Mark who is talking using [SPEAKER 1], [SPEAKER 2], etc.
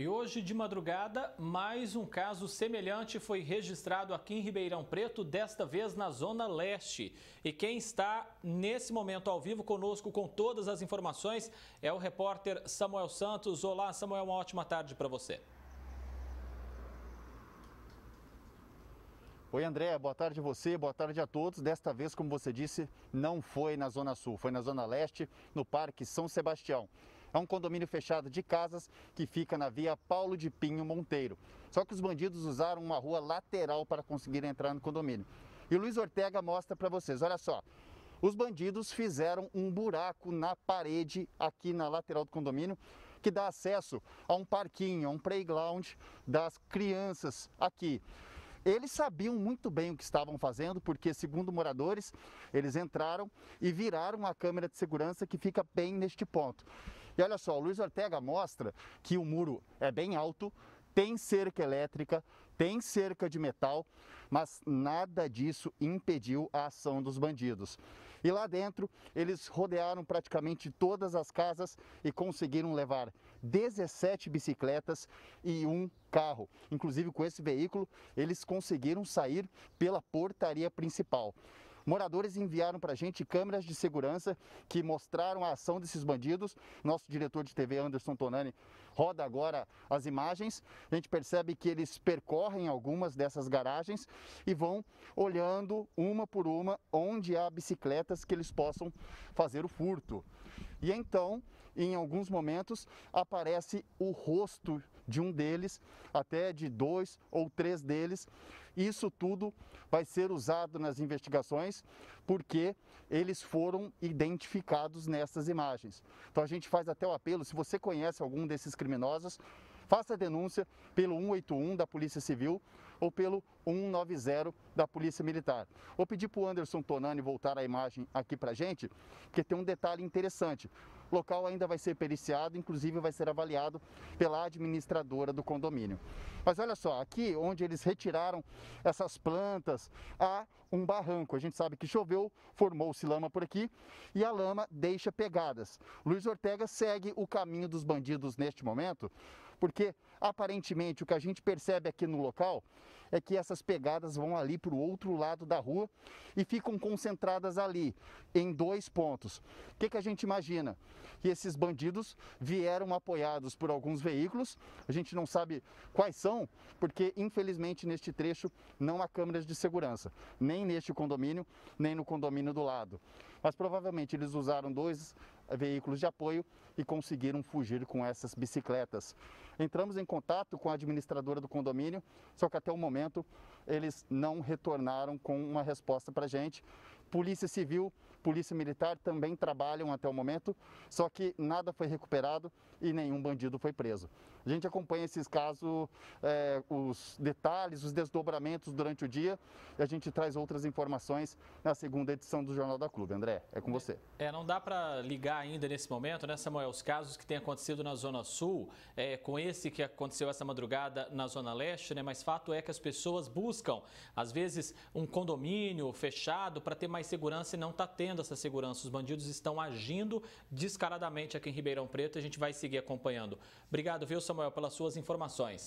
[SPEAKER 1] E hoje de madrugada, mais um caso semelhante foi registrado aqui em Ribeirão Preto, desta vez na Zona Leste. E quem está nesse momento ao vivo conosco com todas as informações é o repórter Samuel Santos. Olá, Samuel, uma ótima tarde para você.
[SPEAKER 2] Oi André, boa tarde a você, boa tarde a todos. Desta vez, como você disse, não foi na Zona Sul, foi na Zona Leste, no Parque São Sebastião. É um condomínio fechado de casas que fica na via Paulo de Pinho Monteiro. Só que os bandidos usaram uma rua lateral para conseguir entrar no condomínio. E o Luiz Ortega mostra para vocês, olha só. Os bandidos fizeram um buraco na parede aqui na lateral do condomínio que dá acesso a um parquinho, a um playground das crianças aqui. Eles sabiam muito bem o que estavam fazendo, porque, segundo moradores, eles entraram e viraram a câmera de segurança que fica bem neste ponto. E olha só, o Luiz Ortega mostra que o muro é bem alto, tem cerca elétrica, tem cerca de metal, mas nada disso impediu a ação dos bandidos. E lá dentro, eles rodearam praticamente todas as casas e conseguiram levar 17 bicicletas e um carro. Inclusive, com esse veículo, eles conseguiram sair pela portaria principal. Moradores enviaram para a gente câmeras de segurança que mostraram a ação desses bandidos. Nosso diretor de TV, Anderson Tonani, roda agora as imagens. A gente percebe que eles percorrem algumas dessas garagens e vão olhando uma por uma onde há bicicletas que eles possam fazer o furto. E então e em alguns momentos aparece o rosto de um deles, até de dois ou três deles. Isso tudo vai ser usado nas investigações porque eles foram identificados nessas imagens. Então a gente faz até o apelo, se você conhece algum desses criminosos, faça a denúncia pelo 181 da Polícia Civil ou pelo 190 da Polícia Militar. Vou pedir para o Anderson Tonani voltar a imagem aqui para gente, porque tem um detalhe interessante. O local ainda vai ser periciado, inclusive vai ser avaliado pela administradora do condomínio. Mas olha só, aqui onde eles retiraram essas plantas, há um barranco. A gente sabe que choveu, formou-se lama por aqui e a lama deixa pegadas. Luiz Ortega segue o caminho dos bandidos neste momento, porque aparentemente o que a gente percebe aqui no local é que essas pegadas vão ali para o outro lado da rua e ficam concentradas ali, em dois pontos. O que, que a gente imagina? Que esses bandidos vieram apoiados por alguns veículos, a gente não sabe quais são, porque infelizmente neste trecho não há câmeras de segurança, nem neste condomínio, nem no condomínio do lado. Mas provavelmente eles usaram dois veículos de apoio e conseguiram fugir com essas bicicletas. Entramos em contato com a administradora do condomínio, só que até o momento eles não retornaram com uma resposta para a gente. Polícia Civil Polícia Militar também trabalham até o momento, só que nada foi recuperado e nenhum bandido foi preso. A gente acompanha esses casos, é, os detalhes, os desdobramentos durante o dia e a gente traz outras informações na segunda edição do Jornal da Clube. André, é com você.
[SPEAKER 1] É, não dá para ligar ainda nesse momento, né, Samuel, os casos que têm acontecido na Zona Sul, é, com esse que aconteceu essa madrugada na Zona Leste, né, mas fato é que as pessoas buscam, às vezes, um condomínio fechado para ter mais segurança e não está tendo tendo essa segurança. Os bandidos estão agindo descaradamente aqui em Ribeirão Preto e a gente vai seguir acompanhando. Obrigado, viu, Samuel, pelas suas informações.